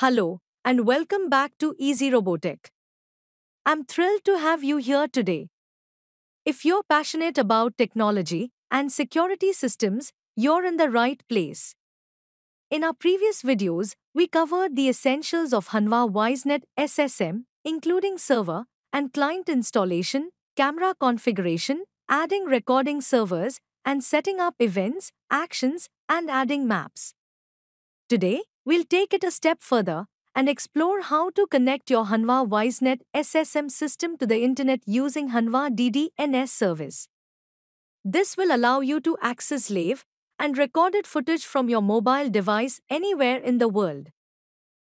Hello, and welcome back to Easy Robotic. I'm thrilled to have you here today. If you're passionate about technology and security systems, you're in the right place. In our previous videos, we covered the essentials of Hanwha Wisenet SSM, including server and client installation, camera configuration, adding recording servers, and setting up events, actions, and adding maps. Today, We'll take it a step further and explore how to connect your Hanwa WiseNet SSM system to the internet using Hanwa DDNS service. This will allow you to access live and recorded footage from your mobile device anywhere in the world.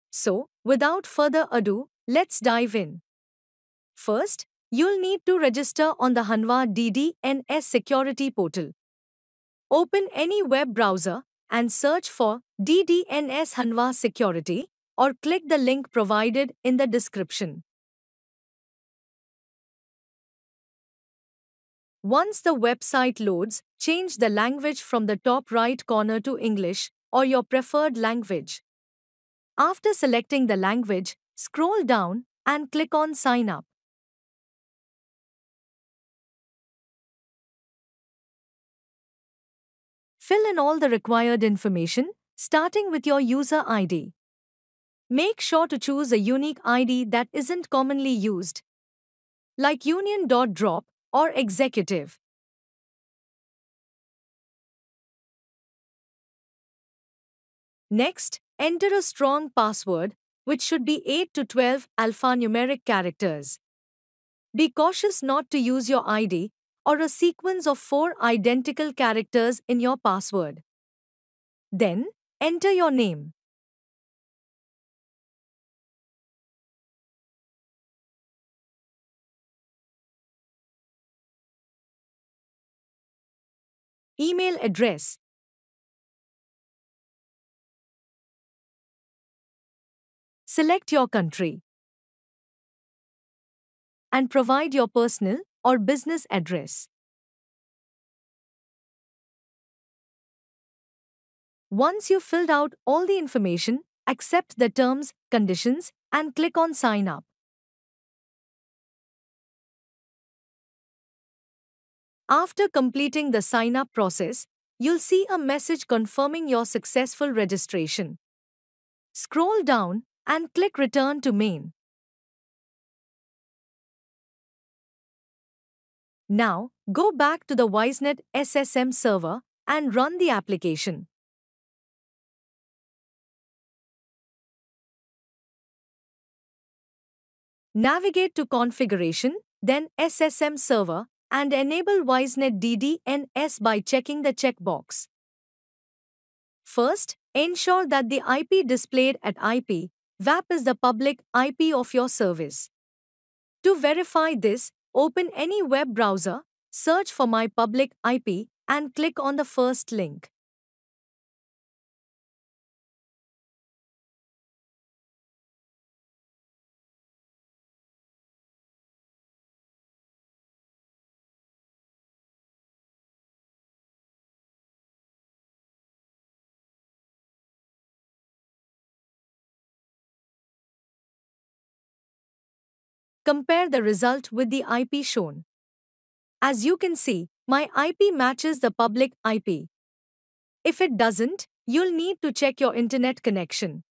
So, without further ado, let's dive in. First, you'll need to register on the Hanwa DDNS security portal. Open any web browser and search for DDNS Hanwa Security or click the link provided in the description. Once the website loads, change the language from the top right corner to English or your preferred language. After selecting the language, scroll down and click on Sign Up. Fill in all the required information, starting with your user ID. Make sure to choose a unique ID that isn't commonly used, like union.drop or executive. Next, enter a strong password, which should be 8 to 12 alphanumeric characters. Be cautious not to use your ID or a sequence of four identical characters in your password. Then, enter your name. Email address Select your country and provide your personal or business address. Once you've filled out all the information, accept the terms, conditions, and click on Sign Up. After completing the sign up process, you'll see a message confirming your successful registration. Scroll down and click Return to Main. Now, go back to the WiseNet SSM server and run the application. Navigate to Configuration, then SSM Server, and enable WiseNet DDNS by checking the checkbox. First, ensure that the IP displayed at IP, VAP is the public IP of your service. To verify this, Open any web browser, search for My Public IP, and click on the first link. Compare the result with the IP shown. As you can see, my IP matches the public IP. If it doesn't, you'll need to check your internet connection.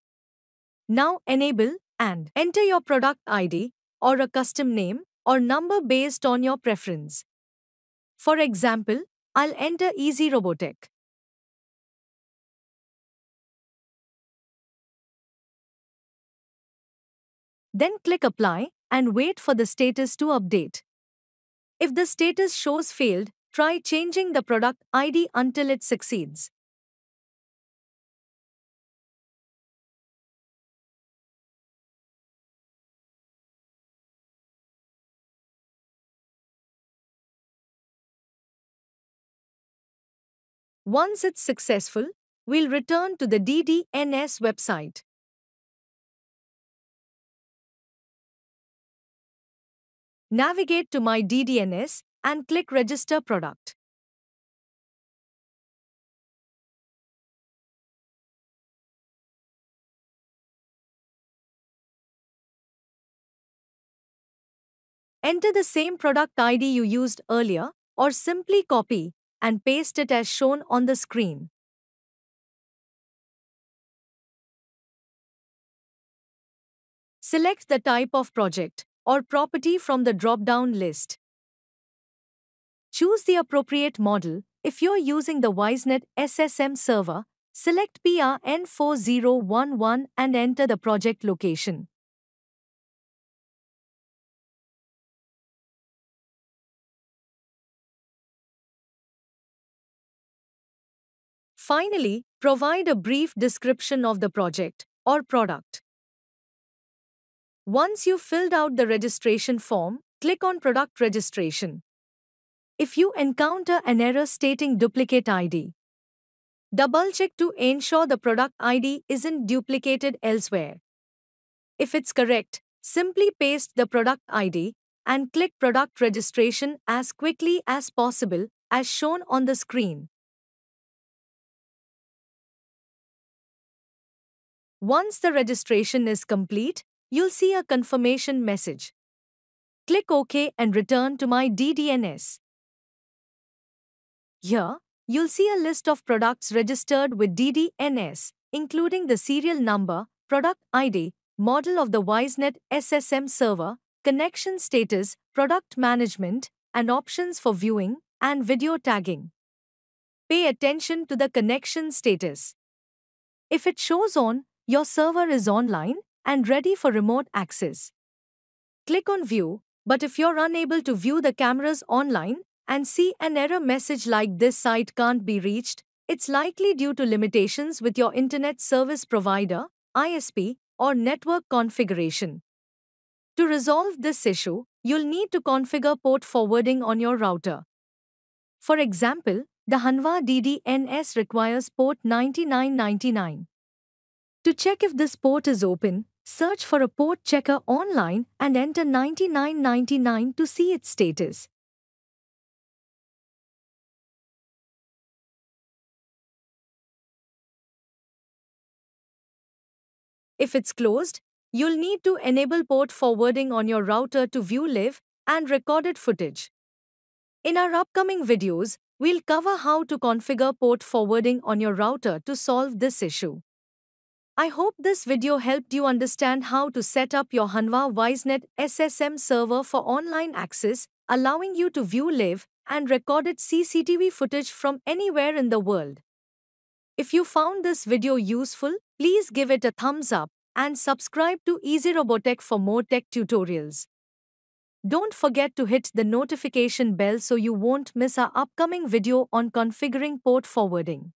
Now enable and enter your product ID or a custom name or number based on your preference. For example, I'll enter Easy Robotech. Then click Apply and wait for the status to update. If the status shows failed, try changing the product ID until it succeeds. Once it's successful, we'll return to the DDNS website. Navigate to My DDNS and click Register Product. Enter the same product ID you used earlier or simply copy and paste it as shown on the screen. Select the type of project, or property from the drop-down list. Choose the appropriate model. If you're using the WiseNet SSM server, select PRN4011 and enter the project location. Finally, provide a brief description of the project or product. Once you've filled out the registration form, click on Product Registration. If you encounter an error stating duplicate ID, double check to ensure the product ID isn't duplicated elsewhere. If it's correct, simply paste the product ID and click Product Registration as quickly as possible, as shown on the screen. Once the registration is complete, you'll see a confirmation message. Click OK and return to My DDNS. Here, you'll see a list of products registered with DDNS, including the serial number, product ID, model of the WiseNet SSM server, connection status, product management, and options for viewing and video tagging. Pay attention to the connection status. If it shows on, your server is online, and ready for remote access. Click on View, but if you're unable to view the cameras online and see an error message like this site can't be reached, it's likely due to limitations with your internet service provider, ISP, or network configuration. To resolve this issue, you'll need to configure port forwarding on your router. For example, the Hanwa DDNS requires port 9999. To check if this port is open, Search for a port checker online and enter 9999 to see its status. If it's closed, you'll need to enable port forwarding on your router to view live and recorded footage. In our upcoming videos, we'll cover how to configure port forwarding on your router to solve this issue. I hope this video helped you understand how to set up your Hanwa WiseNet SSM server for online access, allowing you to view live and recorded CCTV footage from anywhere in the world. If you found this video useful, please give it a thumbs up and subscribe to Easy Robotech for more tech tutorials. Don't forget to hit the notification bell so you won't miss our upcoming video on configuring port forwarding.